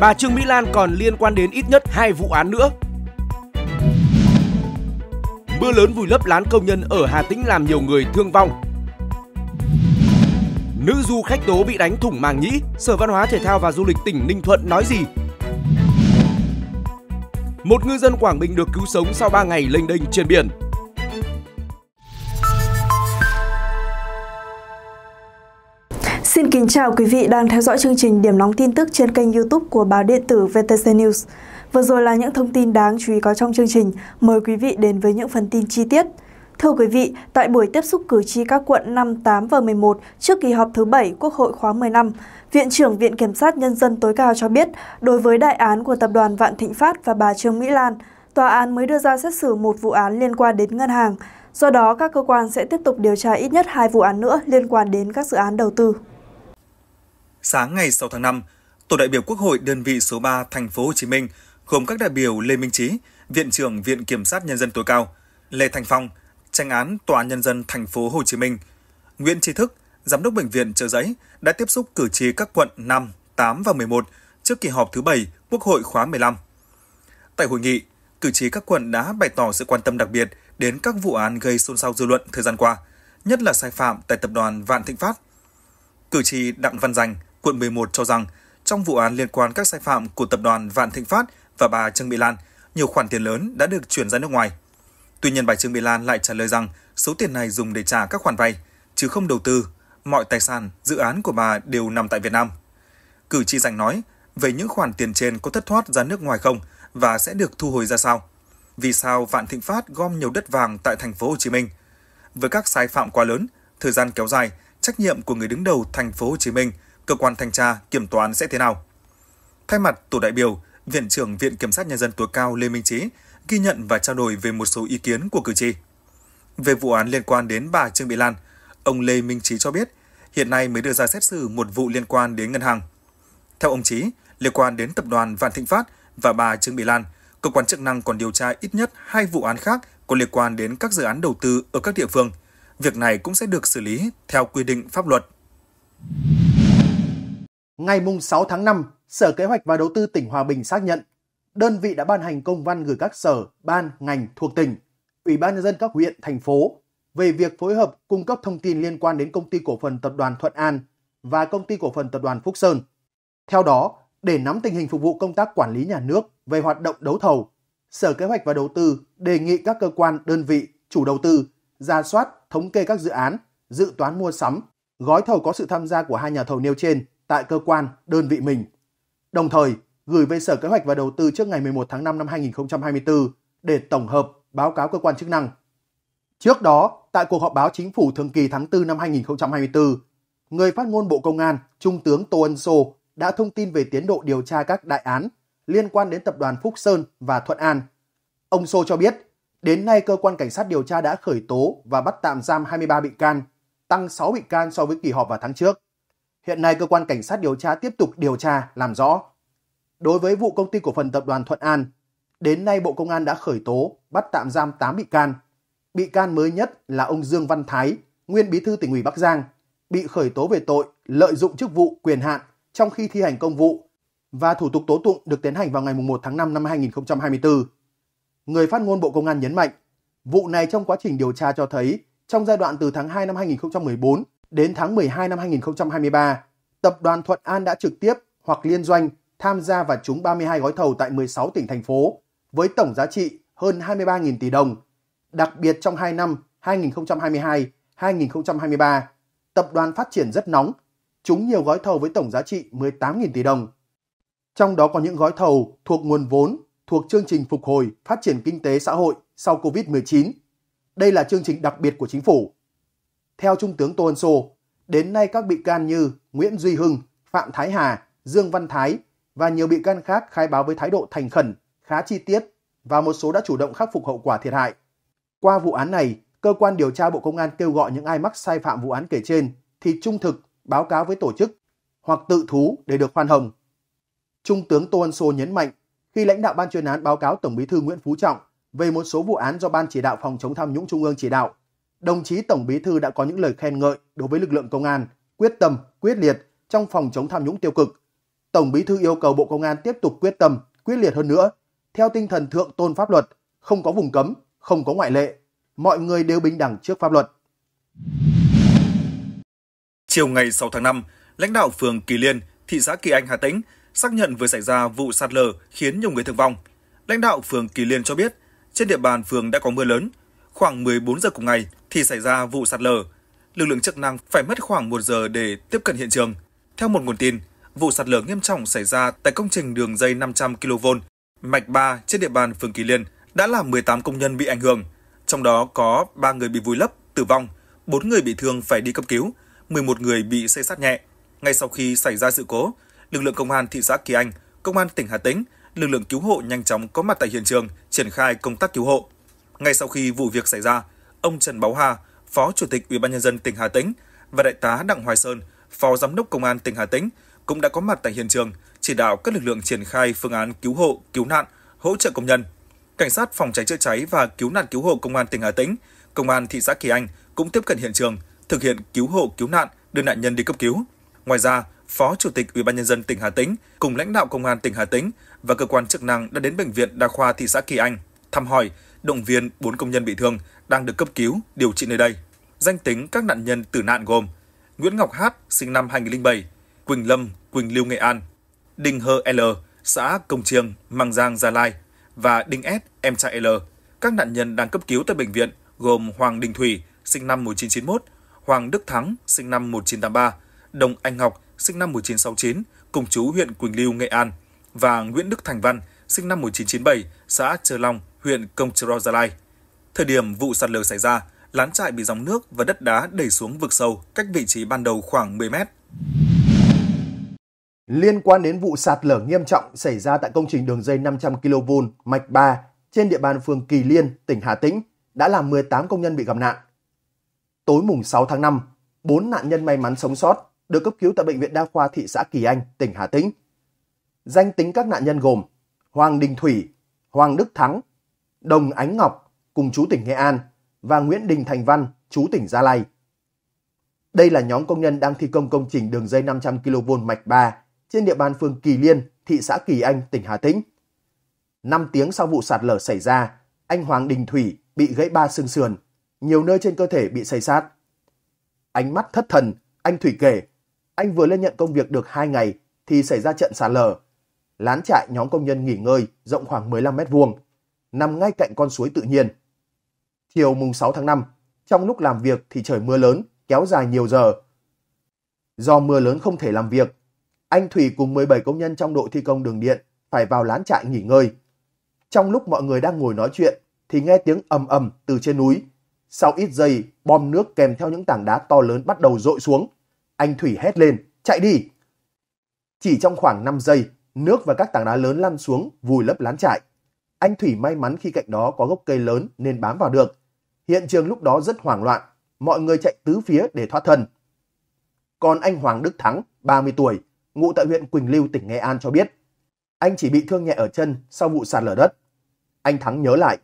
Bà Trương Mỹ Lan còn liên quan đến ít nhất hai vụ án nữa. Mưa lớn vùi lấp lán công nhân ở Hà Tĩnh làm nhiều người thương vong. Nữ du khách tố bị đánh thủng màng nhĩ, Sở Văn hóa Thể thao và Du lịch tỉnh Ninh Thuận nói gì? Một ngư dân Quảng Bình được cứu sống sau 3 ngày lênh đênh trên biển. kính chào quý vị đang theo dõi chương trình Điểm nóng tin tức trên kênh YouTube của báo điện tử VTC News. Vừa rồi là những thông tin đáng chú ý có trong chương trình, mời quý vị đến với những phần tin chi tiết. Thưa quý vị, tại buổi tiếp xúc cử tri các quận 5, 8 và 11 trước kỳ họp thứ 7 Quốc hội khóa 15, Viện trưởng Viện Kiểm sát Nhân dân tối cao cho biết, đối với đại án của tập đoàn Vạn Thịnh Phát và bà Trương Mỹ Lan, tòa án mới đưa ra xét xử một vụ án liên quan đến ngân hàng. Do đó, các cơ quan sẽ tiếp tục điều tra ít nhất hai vụ án nữa liên quan đến các dự án đầu tư sáng ngày 6 tháng 5, tổ đại biểu Quốc hội đơn vị số 3 thành phố Hồ Chí Minh gồm các đại biểu Lê Minh Trí, viện trưởng Viện Kiểm sát nhân dân tối cao, Lê Thành Phong, tranh án Tòa nhân dân thành phố Hồ Chí Minh, Nguyễn Trí Thức, giám đốc bệnh viện Chợ Giấy đã tiếp xúc cử tri các quận 5, 8 và 11 trước kỳ họp thứ 7 Quốc hội khóa 15. Tại hội nghị, cử tri các quận đã bày tỏ sự quan tâm đặc biệt đến các vụ án gây xôn xao dư luận thời gian qua, nhất là sai phạm tại tập đoàn Vạn Thịnh Phát. Cử tri Đặng Văn Dành, quận 11 cho rằng trong vụ án liên quan các sai phạm của tập đoàn Vạn Thịnh Phát và bà Trương Mỹ Lan, nhiều khoản tiền lớn đã được chuyển ra nước ngoài. Tuy nhiên bà Trương Mỹ Lan lại trả lời rằng số tiền này dùng để trả các khoản vay, chứ không đầu tư, mọi tài sản, dự án của bà đều nằm tại Việt Nam. Cử tri giành nói về những khoản tiền trên có thất thoát ra nước ngoài không và sẽ được thu hồi ra sao. Vì sao Vạn Thịnh Phát gom nhiều đất vàng tại thành phố Hồ Chí Minh? Với các sai phạm quá lớn, thời gian kéo dài, trách nhiệm của người đứng đầu thành phố Hồ Chí Minh – cơ quan thanh tra, kiểm toán sẽ thế nào. Thay mặt tổ đại biểu, Viện trưởng Viện Kiểm sát Nhân dân tối cao Lê Minh Trí ghi nhận và trao đổi về một số ý kiến của cử tri. Về vụ án liên quan đến bà Trương Mỹ Lan, ông Lê Minh Trí cho biết hiện nay mới đưa ra xét xử một vụ liên quan đến ngân hàng. Theo ông Trí, liên quan đến tập đoàn Vạn Thịnh Phát và bà Trương Mỹ Lan, cơ quan chức năng còn điều tra ít nhất hai vụ án khác có liên quan đến các dự án đầu tư ở các địa phương. Việc này cũng sẽ được xử lý theo quy định pháp luật. Ngày 6 tháng 5, Sở Kế hoạch và Đầu tư tỉnh Hòa Bình xác nhận đơn vị đã ban hành công văn gửi các sở, ban, ngành thuộc tỉnh, Ủy ban nhân dân các huyện, thành phố về việc phối hợp cung cấp thông tin liên quan đến công ty cổ phần tập đoàn Thuận An và công ty cổ phần tập đoàn Phúc Sơn. Theo đó, để nắm tình hình phục vụ công tác quản lý nhà nước về hoạt động đấu thầu, Sở Kế hoạch và Đầu tư đề nghị các cơ quan, đơn vị, chủ đầu tư ra soát, thống kê các dự án, dự toán mua sắm, gói thầu có sự tham gia của hai nhà thầu nêu trên tại cơ quan, đơn vị mình. Đồng thời, gửi về Sở Kế hoạch và Đầu tư trước ngày 11 tháng 5 năm 2024 để tổng hợp báo cáo cơ quan chức năng. Trước đó, tại cuộc họp báo chính phủ thường kỳ tháng 4 năm 2024, người phát ngôn Bộ Công an, Trung tướng Tô Ân Sô đã thông tin về tiến độ điều tra các đại án liên quan đến tập đoàn Phúc Sơn và Thuận An. Ông Sô cho biết, đến nay cơ quan cảnh sát điều tra đã khởi tố và bắt tạm giam 23 bị can, tăng 6 bị can so với kỳ họp vào tháng trước. Hiện nay cơ quan cảnh sát điều tra tiếp tục điều tra làm rõ. Đối với vụ công ty cổ phần tập đoàn Thuận An, đến nay Bộ Công an đã khởi tố, bắt tạm giam 8 bị can. Bị can mới nhất là ông Dương Văn Thái, nguyên bí thư tỉnh ủy Bắc Giang, bị khởi tố về tội lợi dụng chức vụ quyền hạn trong khi thi hành công vụ và thủ tục tố tụng được tiến hành vào ngày 1 tháng 5 năm 2024. Người phát ngôn Bộ Công an nhấn mạnh, vụ này trong quá trình điều tra cho thấy trong giai đoạn từ tháng 2 năm 2014 Đến tháng 12 năm 2023, tập đoàn Thuận An đã trực tiếp hoặc liên doanh tham gia và trúng 32 gói thầu tại 16 tỉnh thành phố với tổng giá trị hơn 23.000 tỷ đồng. Đặc biệt trong 2 năm 2022-2023, tập đoàn phát triển rất nóng, trúng nhiều gói thầu với tổng giá trị 18.000 tỷ đồng. Trong đó có những gói thầu thuộc nguồn vốn thuộc chương trình phục hồi phát triển kinh tế xã hội sau COVID-19. Đây là chương trình đặc biệt của chính phủ theo Trung tướng Tô Ân Sô, đến nay các bị can như Nguyễn Duy Hưng, Phạm Thái Hà, Dương Văn Thái và nhiều bị can khác khai báo với thái độ thành khẩn, khá chi tiết và một số đã chủ động khắc phục hậu quả thiệt hại. Qua vụ án này, cơ quan điều tra Bộ Công an kêu gọi những ai mắc sai phạm vụ án kể trên thì trung thực báo cáo với tổ chức hoặc tự thú để được khoan hồng. Trung tướng Tô Ân Sô nhấn mạnh, khi lãnh đạo ban chuyên án báo cáo Tổng Bí thư Nguyễn Phú Trọng về một số vụ án do Ban chỉ đạo phòng chống tham nhũng Trung ương chỉ đạo, đồng chí Tổng Bí thư đã có những lời khen ngợi đối với lực lượng công an, quyết tâm, quyết liệt trong phòng chống tham nhũng tiêu cực. Tổng Bí thư yêu cầu Bộ Công an tiếp tục quyết tâm, quyết liệt hơn nữa, theo tinh thần thượng tôn pháp luật, không có vùng cấm, không có ngoại lệ, mọi người đều bình đẳng trước pháp luật. Chiều ngày 6 tháng 5, lãnh đạo phường Kỳ Liên, thị xã Kỳ Anh, Hà Tĩnh xác nhận vừa xảy ra vụ sạt lở khiến nhiều người thương vong. Lãnh đạo phường Kỳ Liên cho biết, trên địa bàn phường đã có mưa lớn. Khoảng 14 giờ cùng ngày, thì xảy ra vụ sạt lở. Lực lượng chức năng phải mất khoảng 1 giờ để tiếp cận hiện trường. Theo một nguồn tin, vụ sạt lở nghiêm trọng xảy ra tại công trình đường dây 500 kV mạch 3 trên địa bàn phường Kỳ Liên đã làm 18 công nhân bị ảnh hưởng, trong đó có 3 người bị vùi lấp, tử vong, 4 người bị thương phải đi cấp cứu, 11 người bị xây sát nhẹ. Ngay sau khi xảy ra sự cố, lực lượng công an thị xã Kỳ Anh, công an tỉnh Hà Tĩnh, lực lượng cứu hộ nhanh chóng có mặt tại hiện trường, triển khai công tác cứu hộ. Ngay sau khi vụ việc xảy ra, ông Trần báo Hà, Phó Chủ tịch Ủy ban nhân dân tỉnh Hà Tĩnh và đại tá Đặng Hoài Sơn, Phó Giám đốc Công an tỉnh Hà Tĩnh cũng đã có mặt tại hiện trường chỉ đạo các lực lượng triển khai phương án cứu hộ, cứu nạn, hỗ trợ công nhân. Cảnh sát phòng cháy chữa cháy và cứu nạn cứu hộ công an tỉnh Hà Tĩnh, công an thị xã Kỳ Anh cũng tiếp cận hiện trường, thực hiện cứu hộ cứu nạn, đưa nạn nhân đi cấp cứu. Ngoài ra, Phó Chủ tịch Ủy ban nhân dân tỉnh Hà Tĩnh cùng lãnh đạo công an tỉnh Hà Tĩnh và cơ quan chức năng đã đến bệnh viện Đa khoa thị xã Kỳ Anh thăm hỏi, động viên 4 công nhân bị thương đang được cấp cứu, điều trị nơi đây. Danh tính các nạn nhân tử nạn gồm Nguyễn Ngọc Hát, sinh năm 2007, Quỳnh Lâm, Quỳnh Lưu, Nghệ An, Đinh Hơ L, xã Công Chiêng, Mang Giang, Gia Lai và Đinh S, em trai L. Các nạn nhân đang cấp cứu tại bệnh viện gồm Hoàng Đình Thủy, sinh năm 1991, Hoàng Đức Thắng, sinh năm 1983, Đồng Anh Ngọc, sinh năm 1969, cùng chú huyện Quỳnh Lưu, Nghệ An, và Nguyễn Đức Thành Văn, sinh năm 1997, xã Trờ Long, huyện Công Trờ Gia Lai. Thời điểm vụ sạt lở xảy ra, lán trại bị dòng nước và đất đá đẩy xuống vực sâu, cách vị trí ban đầu khoảng 10 mét. Liên quan đến vụ sạt lở nghiêm trọng xảy ra tại công trình đường dây 500 kV mạch 3 trên địa bàn phường Kỳ Liên, tỉnh Hà Tĩnh, đã làm 18 công nhân bị gặp nạn. Tối mùng 6 tháng 5, 4 nạn nhân may mắn sống sót được cấp cứu tại Bệnh viện Đa khoa thị xã Kỳ Anh, tỉnh Hà Tĩnh. Danh tính các nạn nhân gồm Hoàng Đình Thủy, Hoàng Đức Thắng, Đồng Ánh Ngọc, cùng chú tỉnh Nghệ An và Nguyễn Đình Thành Văn, chú tỉnh Gia Lai. Đây là nhóm công nhân đang thi công công trình đường dây 500 kV mạch 3 trên địa bàn phường Kỳ Liên, thị xã Kỳ Anh, tỉnh Hà Tĩnh. 5 tiếng sau vụ sạt lở xảy ra, anh Hoàng Đình Thủy bị gãy ba xương sườn, nhiều nơi trên cơ thể bị xây sát. Ánh mắt thất thần, anh Thủy kể, anh vừa lên nhận công việc được 2 ngày thì xảy ra trận sạt lở. Lán trại nhóm công nhân nghỉ ngơi rộng khoảng 15 mét vuông, nằm ngay cạnh con suối tự nhiên chiều mùng 6 tháng 5, trong lúc làm việc thì trời mưa lớn, kéo dài nhiều giờ. Do mưa lớn không thể làm việc, anh Thủy cùng 17 công nhân trong đội thi công đường điện phải vào lán trại nghỉ ngơi. Trong lúc mọi người đang ngồi nói chuyện thì nghe tiếng ầm ầm từ trên núi. Sau ít giây, bom nước kèm theo những tảng đá to lớn bắt đầu rội xuống. Anh Thủy hét lên, chạy đi. Chỉ trong khoảng 5 giây, nước và các tảng đá lớn lăn xuống vùi lấp lán trại. Anh Thủy may mắn khi cạnh đó có gốc cây lớn nên bám vào được. Hiện trường lúc đó rất hoảng loạn, mọi người chạy tứ phía để thoát thân. Còn anh Hoàng Đức Thắng, 30 tuổi, ngụ tại huyện Quỳnh Lưu, tỉnh Nghệ An cho biết, anh chỉ bị thương nhẹ ở chân sau vụ sạt lở đất. Anh Thắng nhớ lại,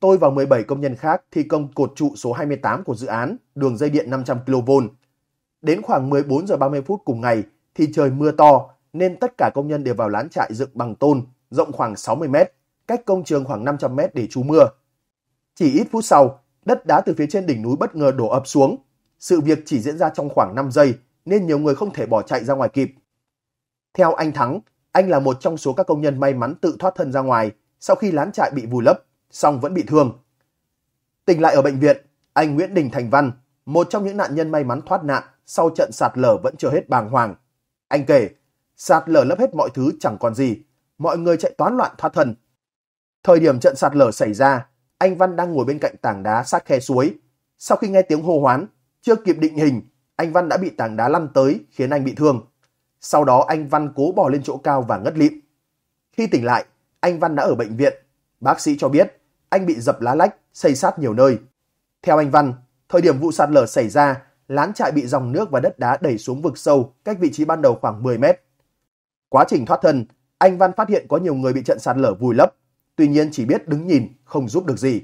tôi và 17 công nhân khác thi công cột trụ số 28 của dự án, đường dây điện 500 kV. Đến khoảng 14 giờ 30 phút cùng ngày thì trời mưa to nên tất cả công nhân đều vào lán trại dựng bằng tôn, rộng khoảng 60 mét, cách công trường khoảng 500 mét để trú mưa. Chỉ ít phút sau, đất đá từ phía trên đỉnh núi bất ngờ đổ ập xuống. Sự việc chỉ diễn ra trong khoảng 5 giây nên nhiều người không thể bỏ chạy ra ngoài kịp. Theo anh Thắng, anh là một trong số các công nhân may mắn tự thoát thân ra ngoài sau khi lán trại bị vùi lấp, song vẫn bị thương. Tỉnh lại ở bệnh viện, anh Nguyễn Đình Thành Văn, một trong những nạn nhân may mắn thoát nạn sau trận sạt lở vẫn chưa hết bàng hoàng. Anh kể, sạt lở lấp hết mọi thứ chẳng còn gì, mọi người chạy toán loạn thoát thân. Thời điểm trận sạt lở xảy ra, anh Văn đang ngồi bên cạnh tảng đá sát khe suối. Sau khi nghe tiếng hô hoán, chưa kịp định hình, anh Văn đã bị tảng đá lăn tới khiến anh bị thương. Sau đó anh Văn cố bò lên chỗ cao và ngất lịm. Khi tỉnh lại, anh Văn đã ở bệnh viện. Bác sĩ cho biết anh bị dập lá lách, xây sát nhiều nơi. Theo anh Văn, thời điểm vụ sạt lở xảy ra, lán trại bị dòng nước và đất đá đẩy xuống vực sâu cách vị trí ban đầu khoảng 10 mét. Quá trình thoát thân, anh Văn phát hiện có nhiều người bị trận sạt lở vùi lấp tuy nhiên chỉ biết đứng nhìn, không giúp được gì.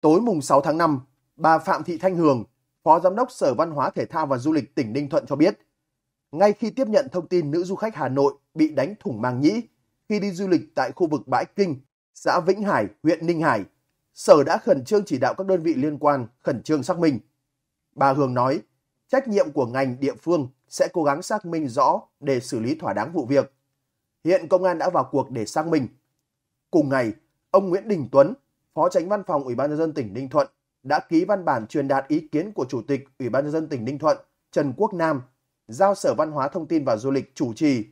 Tối mùng 6 tháng 5, bà Phạm Thị Thanh Hường, Phó Giám đốc Sở Văn hóa Thể thao và Du lịch tỉnh Ninh Thuận cho biết, ngay khi tiếp nhận thông tin nữ du khách Hà Nội bị đánh thủng màng nhĩ khi đi du lịch tại khu vực Bãi Kinh, xã Vĩnh Hải, huyện Ninh Hải, Sở đã khẩn trương chỉ đạo các đơn vị liên quan khẩn trương xác minh. Bà Hường nói, trách nhiệm của ngành địa phương sẽ cố gắng xác minh rõ để xử lý thỏa đáng vụ việc. Hiện công an đã vào cuộc để xác minh. Cùng ngày, ông Nguyễn Đình Tuấn, Phó Tránh Văn phòng Ủy ban nhân dân tỉnh Ninh Thuận đã ký văn bản truyền đạt ý kiến của Chủ tịch Ủy ban nhân dân tỉnh Ninh Thuận Trần Quốc Nam, giao Sở Văn hóa Thông tin và Du lịch chủ trì,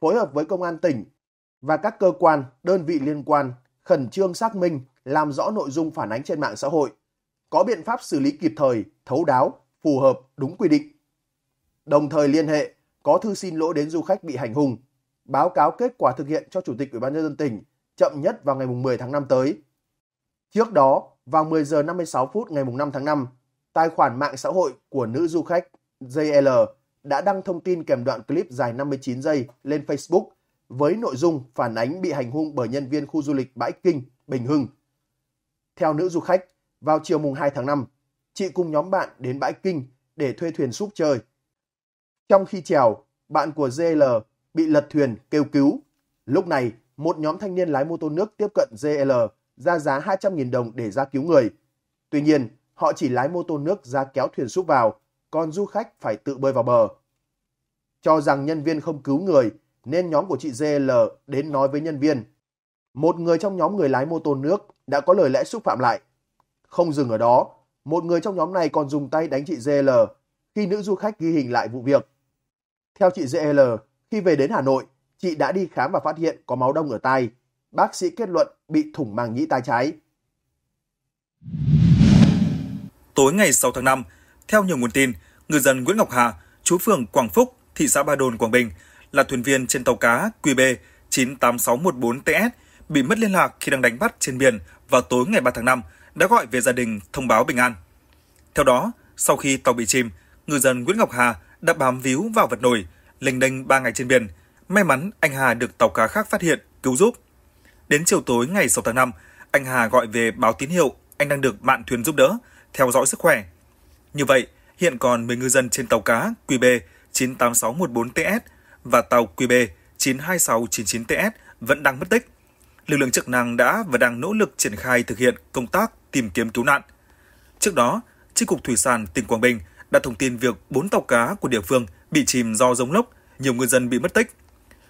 phối hợp với Công an tỉnh và các cơ quan, đơn vị liên quan khẩn trương xác minh, làm rõ nội dung phản ánh trên mạng xã hội, có biện pháp xử lý kịp thời, thấu đáo, phù hợp, đúng quy định đồng thời liên hệ có thư xin lỗi đến du khách bị hành hung, báo cáo kết quả thực hiện cho Chủ tịch Ủy ban nhân dân tỉnh chậm nhất vào ngày 10 tháng 5 tới. Trước đó, vào 10 giờ 56 phút ngày 5 tháng 5, tài khoản mạng xã hội của nữ du khách JL đã đăng thông tin kèm đoạn clip dài 59 giây lên Facebook với nội dung phản ánh bị hành hung bởi nhân viên khu du lịch Bãi Kinh, Bình Hưng. Theo nữ du khách, vào chiều mùng 2 tháng 5, chị cùng nhóm bạn đến Bãi Kinh để thuê thuyền súp chơi – trong khi trèo, bạn của GL bị lật thuyền kêu cứu. Lúc này, một nhóm thanh niên lái mô tô nước tiếp cận GL ra giá 200.000 đồng để ra cứu người. Tuy nhiên, họ chỉ lái mô tô nước ra kéo thuyền súp vào, còn du khách phải tự bơi vào bờ. Cho rằng nhân viên không cứu người, nên nhóm của chị GL đến nói với nhân viên. Một người trong nhóm người lái mô tô nước đã có lời lẽ xúc phạm lại. Không dừng ở đó, một người trong nhóm này còn dùng tay đánh chị GL khi nữ du khách ghi hình lại vụ việc. Theo chị ZL, khi về đến Hà Nội, chị đã đi khám và phát hiện có máu đông ở tai. Bác sĩ kết luận bị thủng màng nhĩ tai trái. Tối ngày 6 tháng 5, theo nhiều nguồn tin, người dân Nguyễn Ngọc Hà, chú phường Quảng Phúc, thị xã Ba Đồn, Quảng Bình, là thuyền viên trên tàu cá QB 98614TS bị mất liên lạc khi đang đánh bắt trên biển vào tối ngày 3 tháng 5 đã gọi về gia đình thông báo bình an. Theo đó, sau khi tàu bị chìm, người dân Nguyễn Ngọc Hà đã bám víu vào vật nổi, lênh đênh 3 ngày trên biển. May mắn anh Hà được tàu cá khác phát hiện, cứu giúp. Đến chiều tối ngày 6 tháng 5, anh Hà gọi về báo tín hiệu anh đang được bạn thuyền giúp đỡ, theo dõi sức khỏe. Như vậy, hiện còn 10 ngư dân trên tàu cá QB 98614TS và tàu QB 92699TS vẫn đang mất tích. Lực lượng chức năng đã và đang nỗ lực triển khai thực hiện công tác tìm kiếm cứu nạn. Trước đó, Chi cục Thủy sản tỉnh Quảng Bình – đã thông tin việc 4 tàu cá của địa phương bị chìm do giống lốc, nhiều ngư dân bị mất tích.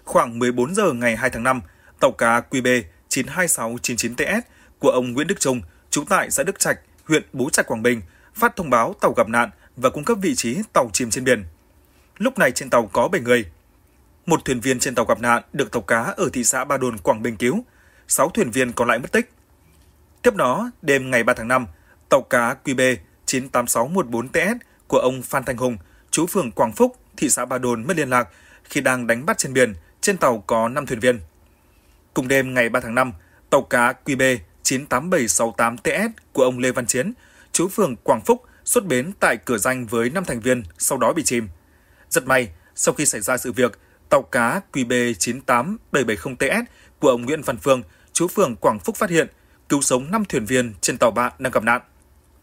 Khoảng 14 giờ ngày 2 tháng 5, tàu cá QB 92699TS của ông Nguyễn Đức Trung, trú tại xã Đức Trạch, huyện Bố Trạch, Quảng Bình, phát thông báo tàu gặp nạn và cung cấp vị trí tàu chìm trên biển. Lúc này trên tàu có 7 người. Một thuyền viên trên tàu gặp nạn được tàu cá ở thị xã Ba Đồn, Quảng Bình cứu. 6 thuyền viên còn lại mất tích. Tiếp đó, đêm ngày 3 tháng 5, tàu cá QB 98614TS của ông Phan Thanh Hùng, chú phường Quảng Phúc, thị xã Ba Đồn mất liên lạc khi đang đánh bắt trên biển, trên tàu có 5 thuyền viên. Cùng đêm ngày 3 tháng 5, tàu cá QB 98768 TS của ông Lê Văn Chiến, chú phường Quảng Phúc xuất bến tại cửa danh với 5 thành viên, sau đó bị chìm. Rất may, sau khi xảy ra sự việc, tàu cá QB 98770TS của ông Nguyễn Văn Phương, chú phường Quảng Phúc phát hiện, cứu sống 5 thuyền viên trên tàu bạn đang gặp nạn.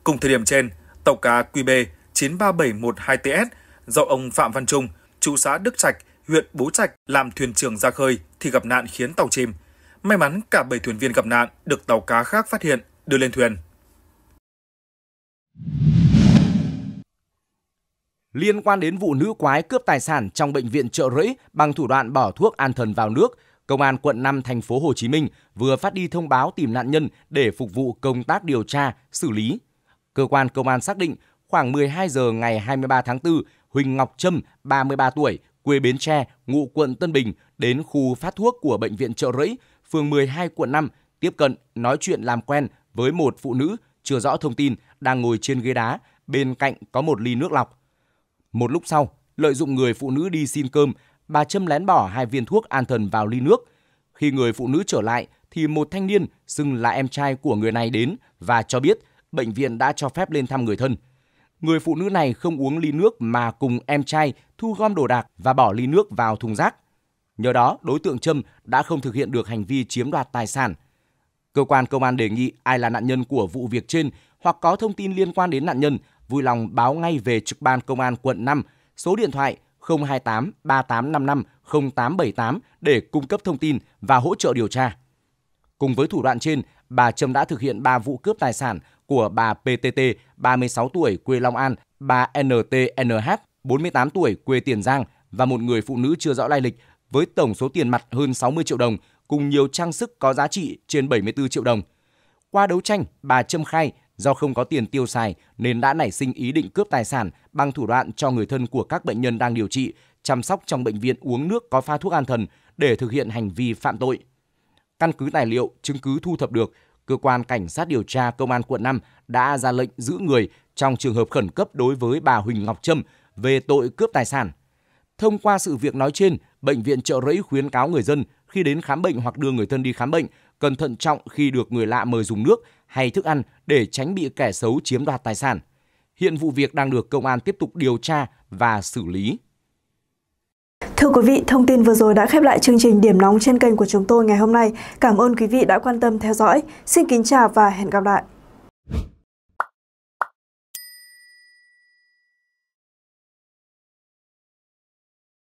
Cùng thời điểm trên, tàu cá QB 93712TS do ông Phạm Văn Trung, chú xã Đức Trạch, huyện Bố Trạch làm thuyền trưởng ra khơi thì gặp nạn khiến tàu chìm. May mắn cả 7 thuyền viên gặp nạn được tàu cá khác phát hiện, đưa lên thuyền. Liên quan đến vụ nữ quái cướp tài sản trong bệnh viện Trợ Rẫy bằng thủ đoạn bỏ thuốc an thần vào nước, Công an quận 5 thành phố Hồ Chí Minh vừa phát đi thông báo tìm nạn nhân để phục vụ công tác điều tra, xử lý. Cơ quan công an xác định khoảng 12 giờ ngày 23 tháng 4, Huỳnh Ngọc Trâm, 33 tuổi, quê Bến Tre, ngụ quận Tân Bình, đến khu phát thuốc của bệnh viện Trợ Rẫy, phường 12 quận 5, tiếp cận, nói chuyện làm quen với một phụ nữ chưa rõ thông tin đang ngồi trên ghế đá, bên cạnh có một ly nước lọc. Một lúc sau, lợi dụng người phụ nữ đi xin cơm, bà Trâm lén bỏ hai viên thuốc an thần vào ly nước. Khi người phụ nữ trở lại thì một thanh niên xưng là em trai của người này đến và cho biết bệnh viện đã cho phép lên thăm người thân. Người phụ nữ này không uống ly nước mà cùng em trai thu gom đồ đạc và bỏ ly nước vào thùng rác. Nhờ đó, đối tượng Trâm đã không thực hiện được hành vi chiếm đoạt tài sản. Cơ quan công an đề nghị ai là nạn nhân của vụ việc trên hoặc có thông tin liên quan đến nạn nhân, vui lòng báo ngay về trực ban công an quận 5, số điện thoại 028 3855 0878 để cung cấp thông tin và hỗ trợ điều tra. Cùng với thủ đoạn trên, bà Trâm đã thực hiện 3 vụ cướp tài sản của bà PTT, 36 tuổi, quê Long An, bà NTNH, 48 tuổi, quê Tiền Giang và một người phụ nữ chưa rõ lai lịch với tổng số tiền mặt hơn 60 triệu đồng cùng nhiều trang sức có giá trị trên 74 triệu đồng. Qua đấu tranh, bà Trâm khai do không có tiền tiêu xài nên đã nảy sinh ý định cướp tài sản bằng thủ đoạn cho người thân của các bệnh nhân đang điều trị, chăm sóc trong bệnh viện uống nước có pha thuốc an thần để thực hiện hành vi phạm tội. Căn cứ tài liệu, chứng cứ thu thập được, cơ quan cảnh sát điều tra công an quận 5 đã ra lệnh giữ người trong trường hợp khẩn cấp đối với bà Huỳnh Ngọc Trâm về tội cướp tài sản. Thông qua sự việc nói trên, bệnh viện Trợ Rẫy khuyến cáo người dân khi đến khám bệnh hoặc đưa người thân đi khám bệnh cần thận trọng khi được người lạ mời dùng nước hay thức ăn để tránh bị kẻ xấu chiếm đoạt tài sản. Hiện vụ việc đang được công an tiếp tục điều tra và xử lý. Thưa quý vị, thông tin vừa rồi đã khép lại chương trình điểm nóng trên kênh của chúng tôi ngày hôm nay. Cảm ơn quý vị đã quan tâm theo dõi. Xin kính chào và hẹn gặp lại.